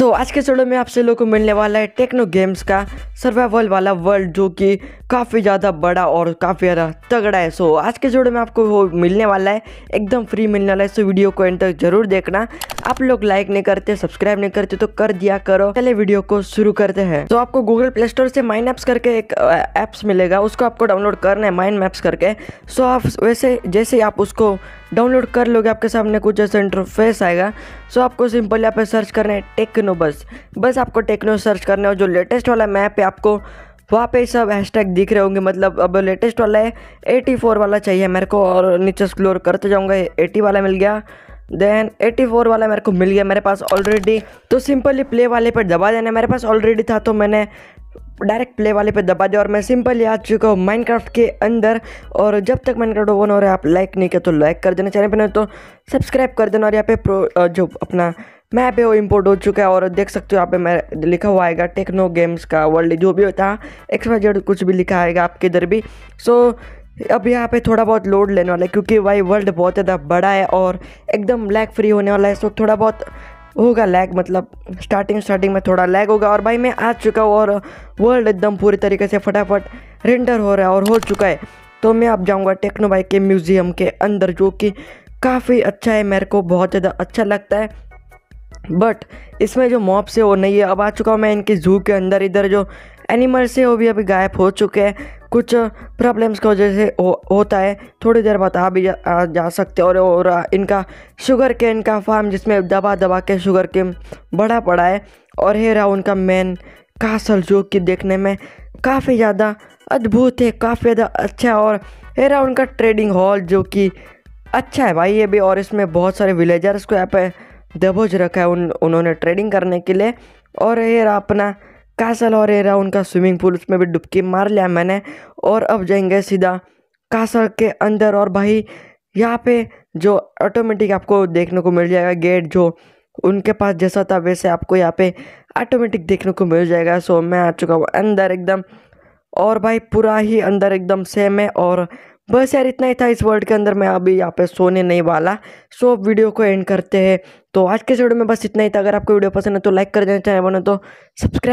सो so, आज के video में आपसे लोगों को मिलने वाला है टेक्नो गेम्स का सर्वाइवल वाला वर्ल्ड जो कि काफ़ी ज़्यादा बड़ा और काफ़ी ज़्यादा तगड़ा है सो so, आज के जोड़ो में आपको वो मिलने वाला है एकदम फ्री मिलने वाला है सो so, वीडियो को एंड तक जरूर देखना आप लोग लाइक नहीं करते सब्सक्राइब नहीं करते तो कर दिया करो पहले वीडियो को शुरू करते हैं तो आपको गूगल प्ले स्टोर से माइन ऐप्स करके एक ऐप्स मिलेगा उसको आपको डाउनलोड करना है माइन मैप्स करके सो आप वैसे जैसे आप उसको डाउनलोड कर लोगे आपके सामने कुछ ऐसा इंटरफेस आएगा सो आपको सिंपल यहाँ पे सर्च करना है टेक्नो बस बस आपको टेक्नो सर्च करना है और जो लेटेस्ट वाला मैप है आपको वहाँ पे सब हैशटैग दिख रहे होंगे मतलब अब लेटेस्ट वाला है फोर वाला चाहिए मेरे को और नीचे एक्सप्लोर करते जाऊँगा एटी वाला मिल गया देन 84 वाला मेरे को मिल गया मेरे पास ऑलरेडी तो सिंपली प्ले वाले पर दबा देना मेरे पास ऑलरेडी था तो मैंने डायरेक्ट प्ले वाले पे दबा दे और मैं सिंपली आ चुका हूँ माइनक्राफ्ट के अंदर और जब तक माइनक्राफ्ट ओपन हो रहा है आप लाइक नहीं किया तो लाइक कर देना चैनल पर नहीं तो सब्सक्राइब कर देना और यहाँ पे प्रो जो अपना मैप है वो इम्पोर्ट हो चुका है और देख सकते हो यहाँ पे मैं लिखा हुआ आएगा टेक्नो गेम्स का वर्ल्ड जो भी होता है एक्सपायर कुछ भी लिखा आएगा आपके इधर भी सो अब यहाँ पे थोड़ा बहुत लोड लेने वाला है क्योंकि वाई वर्ल्ड बहुत ज़्यादा बड़ा है और एकदम लैग फ्री होने वाला है सो थोड़ा बहुत होगा लैग मतलब स्टार्टिंग स्टार्टिंग में थोड़ा लैग होगा और भाई मैं आ चुका हूँ और वर्ल्ड एकदम पूरी तरीके से फटाफट रेंडर हो रहा है और हो चुका है तो मैं अब जाऊँगा टेक्नो बाइक के म्यूज़ियम के अंदर जो कि काफ़ी अच्छा है मेरे को बहुत ज़्यादा अच्छा लगता है बट इसमें जो मॉप्स है वो नहीं है अब आ चुका हूँ मैं इनके जू के अंदर इधर जो एनिमल से वो भी अभी गायब हो चुके हैं कुछ प्रॉब्लम्स की वजह से हो, होता है थोड़ी देर बाद आ भी जा, आ, जा सकते और और इनका शुगर केन का फार्म जिसमें दबा दबा के शुगर केन बड़ा पड़ा है और ये रहा उनका मेन कासल जो कि देखने में काफ़ी ज़्यादा अद्भुत है काफ़ी ज़्यादा अच्छा और ये रहा उनका ट्रेडिंग हॉल जो कि अच्छा है भाई ये भी और इसमें बहुत सारे विलेजर्स को यहाँ पे दबोच रखा है उन उन्होंने ट्रेडिंग करने के लिए और ये रहा अपना कासल और एरा उनका स्विमिंग पूल उसमें भी डुबकी मार लिया मैंने और अब जाएंगे सीधा कासल के अंदर और भाई यहाँ पे जो ऑटोमेटिक आपको देखने को मिल जाएगा गेट जो उनके पास जैसा था वैसे आपको यहाँ पे ऑटोमेटिक देखने को मिल जाएगा सो मैं आ चुका हूँ अंदर एकदम और भाई पूरा ही अंदर एकदम सेम है और बस यार इतना ही था इस वर्ल्ड के अंदर मैं अभी यहाँ पे सोने नहीं वाला सो वीडियो को एंड करते हैं तो आज के वीडियो में बस इतना ही था अगर आपको वीडियो पसंद है तो लाइक कर देना चाहे बने तो सब्सक्राइब